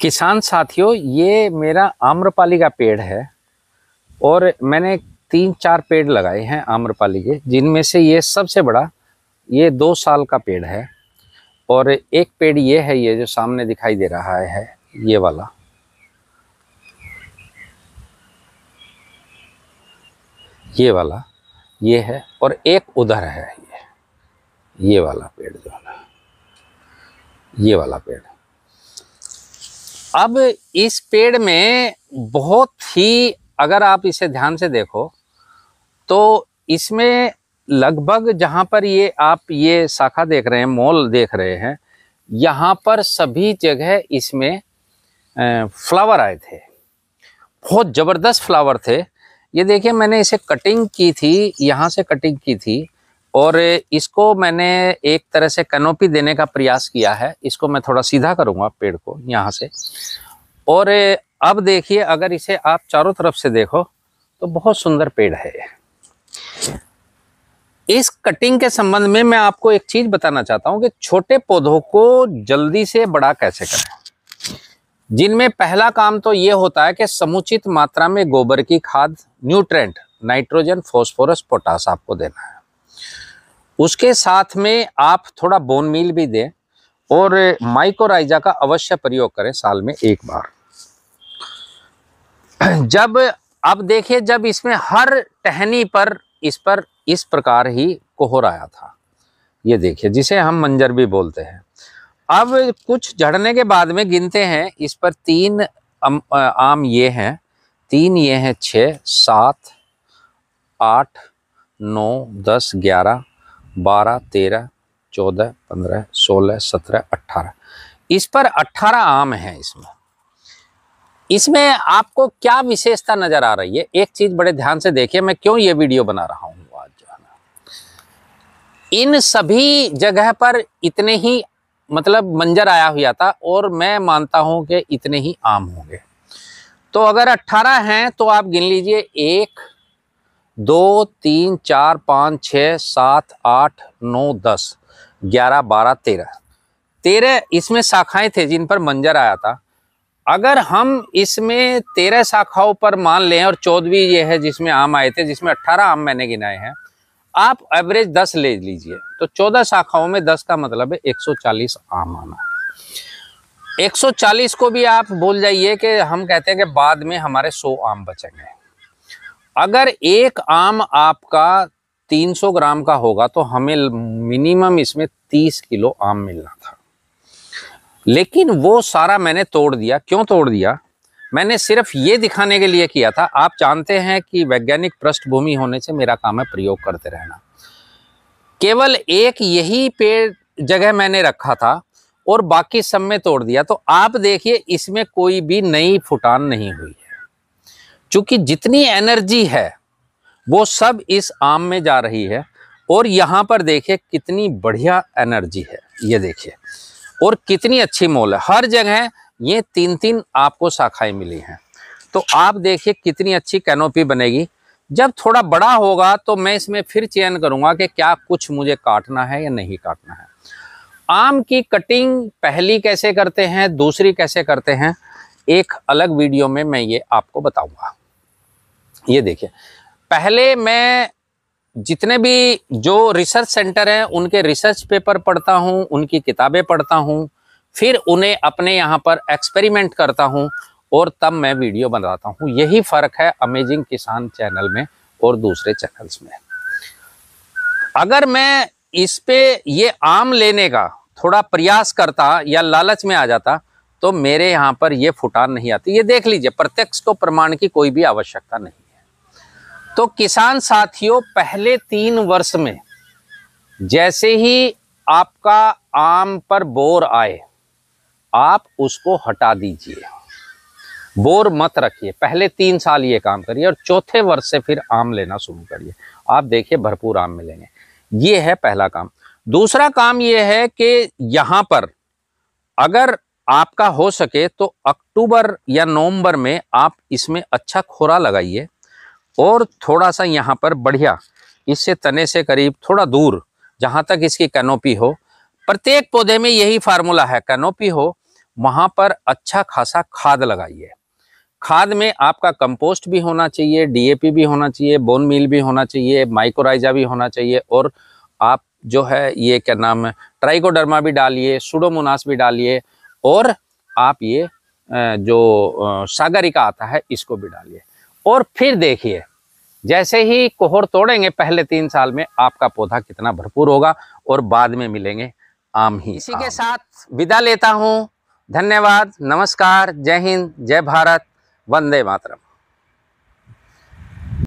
किसान साथियों ये मेरा आम्रपाली का पेड़ है और मैंने तीन चार पेड़ लगाए हैं आम्रपाली के जिनमें से ये सबसे बड़ा ये दो साल का पेड़ है और एक पेड़ ये है ये जो सामने दिखाई दे रहा है ये वाला ये वाला ये है और एक उधर है ये ये वाला पेड़ जो है ये वाला पेड़ अब इस पेड़ में बहुत ही अगर आप इसे ध्यान से देखो तो इसमें लगभग जहाँ पर ये आप ये शाखा देख रहे हैं मॉल देख रहे हैं यहाँ पर सभी जगह इसमें फ्लावर आए थे बहुत ज़बरदस्त फ्लावर थे ये देखिए मैंने इसे कटिंग की थी यहाँ से कटिंग की थी और इसको मैंने एक तरह से कनोपी देने का प्रयास किया है इसको मैं थोड़ा सीधा करूँगा पेड़ को यहाँ से और अब देखिए अगर इसे आप चारों तरफ से देखो तो बहुत सुंदर पेड़ है इस कटिंग के संबंध में मैं आपको एक चीज बताना चाहता हूं कि छोटे पौधों को जल्दी से बड़ा कैसे करें जिनमें पहला काम तो ये होता है कि समुचित मात्रा में गोबर की खाद न्यूट्रेंट नाइट्रोजन फॉस्फोरस पोटास आपको देना है उसके साथ में आप थोड़ा बोन मील भी दें और माइकोराइजा का अवश्य प्रयोग करें साल में एक बार जब अब देखिए जब इसमें हर टहनी पर इस पर इस प्रकार ही कोहर आया था ये देखिए जिसे हम मंजर भी बोलते हैं अब कुछ झड़ने के बाद में गिनते हैं इस पर तीन आम, आम ये हैं तीन ये हैं छः सात आठ नौ दस ग्यारह बारह तेरह चौदह पंद्रह सोलह सत्रह अट्ठारह इस पर अट्ठारह आम हैं इसमें इसमें आपको क्या विशेषता नज़र आ रही है एक चीज़ बड़े ध्यान से देखिए मैं क्यों ये वीडियो बना रहा हूँ आज जो है ना इन सभी जगह पर इतने ही मतलब मंजर आया हुआ था और मैं मानता हूं कि इतने ही आम होंगे तो अगर 18 हैं तो आप गिन लीजिए एक दो तीन चार पाँच छः सात आठ नौ दस ग्यारह बारह तेरह तेरह इसमें शाखाएं थे जिन पर मंजर आया था अगर हम इसमें तेरह शाखाओं पर मान लें और चौदहवीं ये है जिसमें आम आए थे जिसमें अट्ठारह आम मैंने गिनाए हैं आप एवरेज दस ले लीजिए तो चौदह शाखाओं में दस का मतलब है एक सौ चालीस आम आना एक सौ चालीस को भी आप बोल जाइए कि हम कहते हैं कि बाद में हमारे सौ आम बचेंगे अगर एक आम आपका 300 ग्राम का होगा तो हमें मिनिमम इसमें 30 किलो आम मिलना था लेकिन वो सारा मैंने तोड़ दिया क्यों तोड़ दिया मैंने सिर्फ ये दिखाने के लिए किया था आप जानते हैं कि वैज्ञानिक पृष्ठभूमि होने से मेरा काम है प्रयोग करते रहना केवल एक यही पेड़ जगह मैंने रखा था और बाकी सब में तोड़ दिया तो आप देखिए इसमें कोई भी नई फुटान नहीं हुई है चूँकि जितनी एनर्जी है वो सब इस आम में जा रही है और यहाँ पर देखिए कितनी बढ़िया एनर्जी है ये देखिए और कितनी अच्छी मोल है हर जगह ये तीन तीन आपको शाखाएं मिली हैं तो आप देखिए कितनी अच्छी कैनोपी बनेगी जब थोड़ा बड़ा होगा तो मैं इसमें फिर चयन करूँगा कि क्या कुछ मुझे काटना है या नहीं काटना है आम की कटिंग पहली कैसे करते हैं दूसरी कैसे करते हैं एक अलग वीडियो में मैं ये आपको बताऊंगा ये देखिए पहले मैं जितने भी जो रिसर्च सेंटर हैं उनके रिसर्च पेपर पढ़ता हूँ उनकी किताबें पढ़ता हूँ फिर उन्हें अपने यहाँ पर एक्सपेरिमेंट करता हूँ और तब मैं वीडियो बनाता हूँ यही फ़र्क है अमेजिंग किसान चैनल में और दूसरे चैनल्स में अगर मैं इस पर ये आम लेने का थोड़ा प्रयास करता या लालच में आ जाता तो मेरे यहाँ पर ये फुटान नहीं आती ये देख लीजिए प्रत्यक्ष को प्रमाण की कोई भी आवश्यकता नहीं तो किसान साथियों पहले तीन वर्ष में जैसे ही आपका आम पर बोर आए आप उसको हटा दीजिए बोर मत रखिए पहले तीन साल ये काम करिए और चौथे वर्ष से फिर आम लेना शुरू करिए आप देखिए भरपूर आम मिलेंगे ये है पहला काम दूसरा काम ये है कि यहां पर अगर आपका हो सके तो अक्टूबर या नवंबर में आप इसमें अच्छा खोरा लगाइए और थोड़ा सा यहाँ पर बढ़िया इससे तने से करीब थोड़ा दूर जहाँ तक इसकी कैनोपी हो प्रत्येक पौधे में यही फार्मूला है कैनोपी हो वहाँ पर अच्छा खासा खाद लगाइए खाद में आपका कंपोस्ट भी होना चाहिए डीएपी भी होना चाहिए बोन मील भी होना चाहिए माइक्रोराइजा भी होना चाहिए और आप जो है ये क्या नाम है ट्राइकोडर्मा भी डालिए सुडोमोनास भी डालिए और आप ये जो सागरिका आता है इसको भी डालिए और फिर देखिए जैसे ही कोहर तोड़ेंगे पहले तीन साल में आपका पौधा कितना भरपूर होगा और बाद में मिलेंगे आम ही इसी आम। के साथ विदा लेता हूँ धन्यवाद नमस्कार जय हिंद जय भारत वंदे मातरम